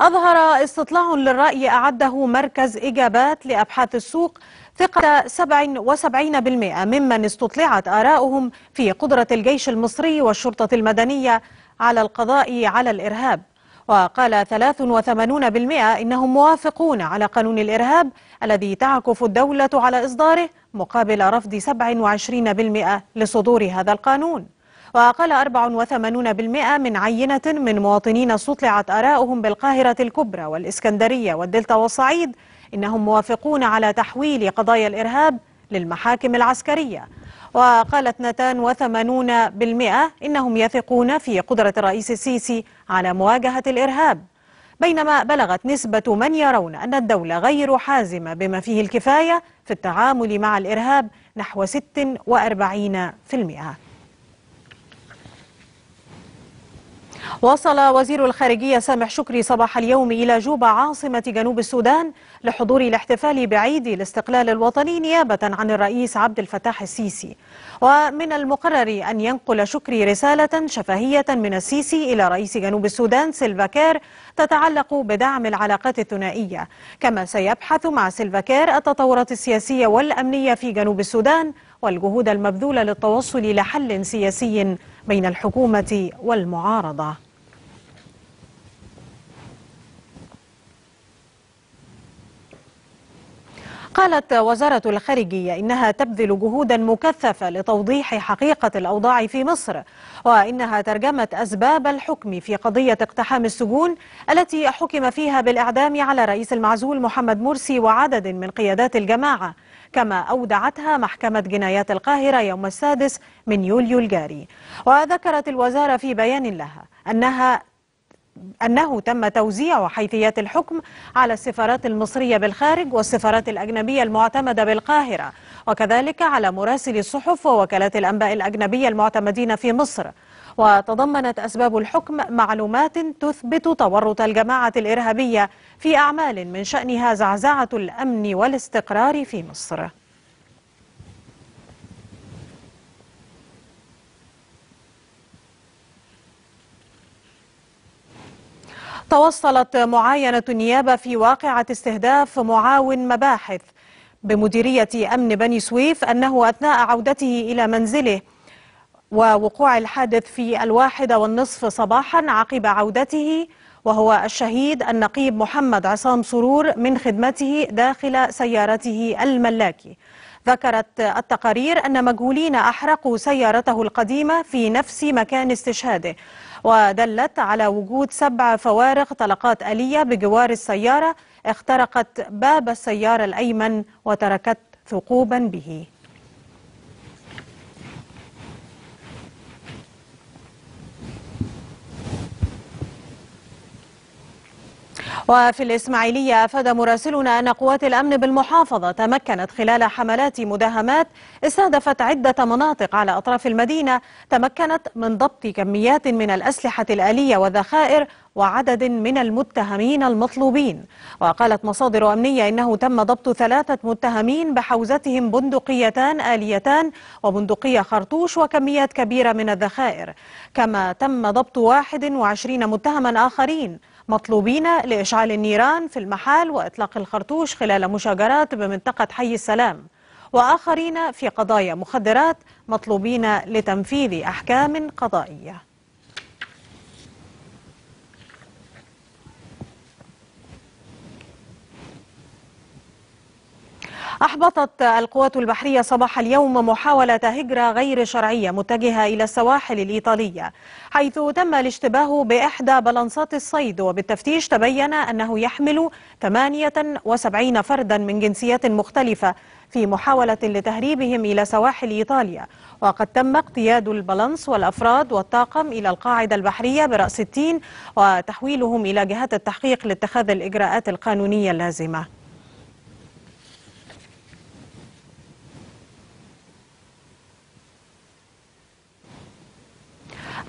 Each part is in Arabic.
أظهر استطلاع للرأي أعده مركز إجابات لأبحاث السوق ثقة 77% ممن استطلعت آراؤهم في قدرة الجيش المصري والشرطة المدنية على القضاء على الإرهاب وقال 83% إنهم موافقون على قانون الإرهاب الذي تعكف الدولة على إصداره مقابل رفض 27% لصدور هذا القانون وقال 84% من عينة من مواطنين استطلعت آراؤهم بالقاهرة الكبرى والإسكندرية والدلتا والصعيد إنهم موافقون على تحويل قضايا الإرهاب للمحاكم العسكرية وقالت 82% إنهم يثقون في قدرة الرئيس السيسي على مواجهة الإرهاب بينما بلغت نسبة من يرون أن الدولة غير حازمة بما فيه الكفاية في التعامل مع الإرهاب نحو 46% وصل وزير الخارجية سامح شكري صباح اليوم إلى جوبا عاصمة جنوب السودان لحضور الاحتفال بعيد الاستقلال الوطني نيابة عن الرئيس عبد الفتاح السيسي ومن المقرر أن ينقل شكري رسالة شفهية من السيسي إلى رئيس جنوب السودان سيلفا تتعلق بدعم العلاقات الثنائية كما سيبحث مع سيلفا التطورات السياسية والأمنية في جنوب السودان والجهود المبذولة للتوصل لحل سياسي بين الحكومة والمعارضة قالت وزارة الخارجية إنها تبذل جهودا مكثفة لتوضيح حقيقة الأوضاع في مصر وإنها ترجمت أسباب الحكم في قضية اقتحام السجون التي حكم فيها بالإعدام على رئيس المعزول محمد مرسي وعدد من قيادات الجماعة كما أودعتها محكمة جنايات القاهرة يوم السادس من يوليو الجاري وذكرت الوزارة في بيان لها أنها أنه تم توزيع حيثيات الحكم على السفارات المصرية بالخارج والسفارات الأجنبية المعتمدة بالقاهرة وكذلك على مراسلي الصحف ووكالات الأنباء الأجنبية المعتمدين في مصر وتضمنت أسباب الحكم معلومات تثبت تورط الجماعة الإرهابية في أعمال من شأنها زعزعة الأمن والاستقرار في مصر توصلت معاينة النيابة في واقعة استهداف معاون مباحث بمديرية أمن بني سويف أنه أثناء عودته إلى منزله ووقوع الحادث في الواحدة والنصف صباحا عقب عودته وهو الشهيد النقيب محمد عصام سرور من خدمته داخل سيارته الملاكي ذكرت التقارير أن مجهولين أحرقوا سيارته القديمة في نفس مكان استشهاده ودلت على وجود سبع فوارق طلقات آلية بجوار السيارة اخترقت باب السيارة الأيمن وتركت ثقوبا به وفي الإسماعيلية أفاد مراسلنا أن قوات الأمن بالمحافظة تمكنت خلال حملات مداهمات استهدفت عدة مناطق على أطراف المدينة تمكنت من ضبط كميات من الأسلحة الآلية والذخائر وعدد من المتهمين المطلوبين وقالت مصادر أمنية إنه تم ضبط ثلاثة متهمين بحوزتهم بندقيتان آليتان وبندقية خرطوش وكميات كبيرة من الذخائر كما تم ضبط 21 متهما آخرين مطلوبين لإشعال النيران في المحال وإطلاق الخرطوش خلال مشاجرات بمنطقة حي السلام وآخرين في قضايا مخدرات مطلوبين لتنفيذ أحكام قضائية أحبطت القوات البحرية صباح اليوم محاولة هجرة غير شرعية متجهة إلى السواحل الإيطالية حيث تم الاشتباه بإحدى بلنصات الصيد وبالتفتيش تبين أنه يحمل 78 فردا من جنسيات مختلفة في محاولة لتهريبهم إلى سواحل إيطاليا وقد تم اقتياد البلنس والأفراد والطاقم إلى القاعدة البحرية برأس التين وتحويلهم إلى جهات التحقيق لاتخاذ الإجراءات القانونية اللازمة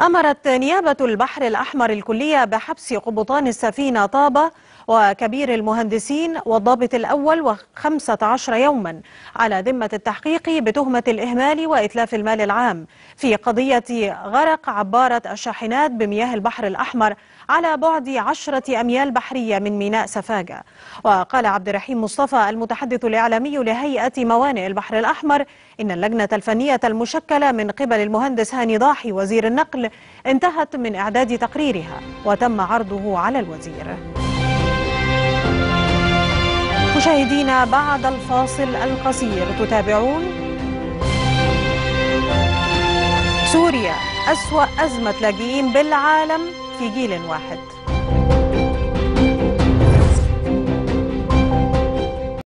أمرت نيابة البحر الأحمر الكلية بحبس قبطان السفينة طابة وكبير المهندسين والضابط الأول وخمسة عشر يوما على ذمة التحقيق بتهمة الإهمال وإتلاف المال العام في قضية غرق عبارة الشاحنات بمياه البحر الأحمر على بعد عشرة أميال بحرية من ميناء سفاجة وقال عبد الرحيم مصطفى المتحدث الإعلامي لهيئة موانئ البحر الأحمر إن اللجنة الفنية المشكلة من قبل المهندس هاني ضاحي وزير النقل انتهت من إعداد تقريرها وتم عرضه على الوزير مشاهدينا بعد الفاصل القصير تتابعون سوريا أسوأ أزمة لاجئين بالعالم في جيل واحد